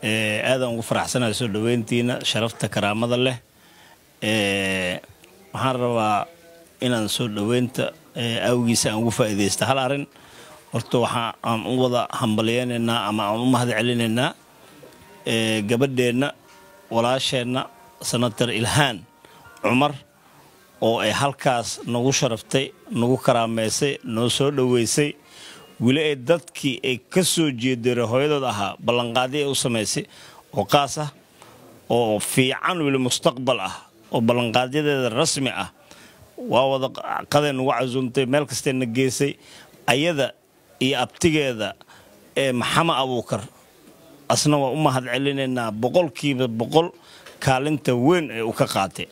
Eh, aadaan ugu faraxsanahay soo dhoweyntiina sharafta karaamada leh eh, waxaan rabaa inaan soo dhoweynta eh, awgiisa aan ugu faa'iidaysta hal arrin horta waxa aan u wada hambalyeynaynaa ama aan u mahad celinaynaa gabadheenna walaasheenna sanatar ilhaan cumar oo ay halkaas nagu sharaftay nagu karaameysay noo soo dhoweysay weli ay dadkii ay ka soo jeedara hooyadood ahaa ballanqaadii ay u samaysay oo qaas ah oo fiican weli mustaqbal ah oo ballanqaadyadeeda rasmi ah waa wada qaday ugu casuumtay meel kastayna geysay ayada iyo abtigeeda ee maxama abuukar asna waa u mahad celinaynaa boqolkiiba boqol kaalinta weyn ay u ka qaatay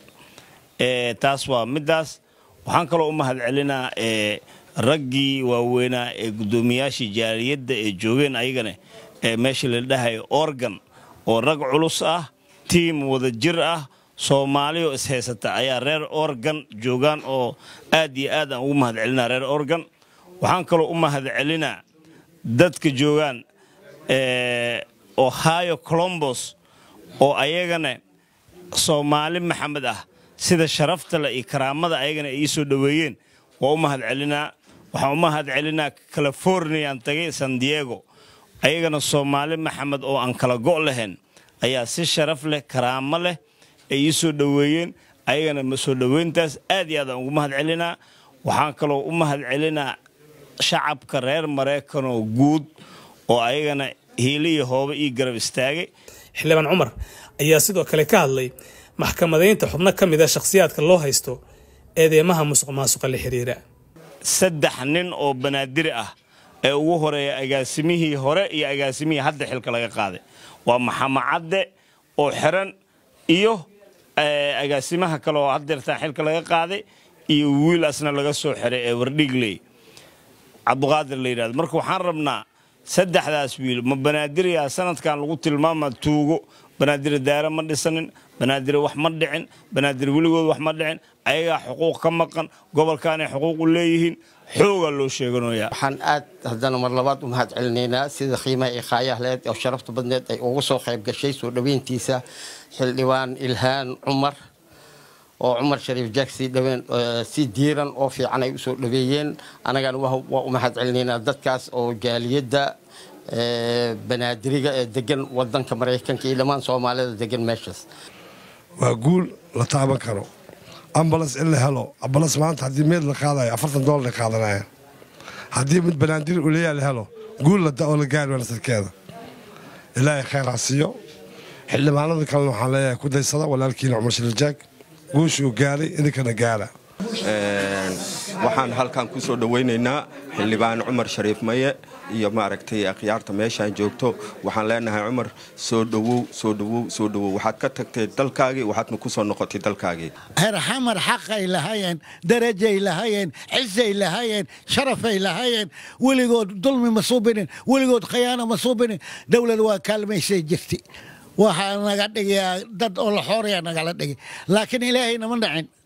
taas waa midaas waxaan kaloo u mahad celinaa raggii waaweynaa ee guddoomiyaashii jaaliyadda ee joogeen ayagana ee meesha la dhahayo organ oo rag culus ah tiim wada jir ah soomaaliyo ishaysata ayaa reer organ joogaan oo aad iyo aad aan ugu mahadcelinaa reer organ waxaan kaloo u mahadcelinaa dadka joogaan ohio colombos oo ayagana soomaali maxamed ah sida sharafta le iyo karaamada ayagana ay ii soo dhoweeyeen waa u mahadcelinaa waxaan u mahad celinaa californiyan tagay san diego ayagana soomaali maxamed oo aan kala go' lahayn ayaa si sharaf leh karaamo leh ay ii soo dhoweeyeen ayagana soo dhoweyntaas aad iyo aad aan ugu mahad celinaa waxaan kaloo u mahad celinaa shacabka reer maraykanoo guud oo ayagana hiili iyo hooba io garab istaagay xildhibaan cumar ayaa sidoo kale ka hadlay maxkamadaynta xubno ka mid a ah shakhsiyaadka loo haysto eedeymaha musuq maasuqa la xiriira saddex nin oo banaadiri ah ee ugu horeeya agaasimihii hore iyo agaasimihii hadda xilka laga qaaday waa maxamacadde oo xiran iyo eh, agaasimaha kale oo haddeertaan xilka laga qaaday iyo wiil asna laga soo xiray ee wardhigley cabduqaadir la yidhahdo marka waxaan rabnaa saddexdaas wiil ma banaadiriyaa sanadkan lagu tilmaama tuugo banaadira daara ma dhisanin banaadir wax ma dhicin banaadir weligood wax ma dhicin ayagaa xuquuq ka maqan gobolkaanay xuquuq u leeyihiin xoogaa loo sheeganayaa waxaan aad haddana mar labaad u mahad celinaynaa sida qiimaha iqaayahleed oo sharafta badneed ay ugu soo qayb gashay soo dhoweyntiisa xildhibaan ilhaan cumar oo cumar shariif jaaksi dhaween si diiran oo fiican ay u soo dhaweeyeen annagana waa u mahad celinaynaa dadkaas oo jaaliyadda banaadiriga ee degan wadanka maraykanka iyo dhammaan soomaalida degan meeshaas waa guul la taaban karo ambalans in la helo ambalans maanta haddii meed la qaadayo afartan doollar la qaadanayaan haddii mid banaandir uleeyaa la helo guul la da'oo la gaari waa nasarkeeda ilaahay khayr ha siiyo xildhibaanada kalena waxaan leeyahay ku daysada walaalkiina cumar shilijaag guushuu gaaray idinkana gaara waxaan halkan kusoo dhoweynaynaa xildhibaan cumar shariif maye iyo maaragtay akhyaarta meeshaan joogto waxaan leenahay cumar soo dhowow soo dhowow soo dhowow waxaad ka tagtay dalkaagii waxaadna ku soo noqotay dalkaagii heer xamar xaqay lahaayeen darajay lahaayeen cisay lahaayeen sharafay lahaayeen weligood dulmi ma suubinin weligood khayaano ma suubinin dowlad waa kaalmaysay jirtay waxaa naga dhigayaa dad oo la xooreyaa nagala dhigay laakiin ilaahay nama dhicin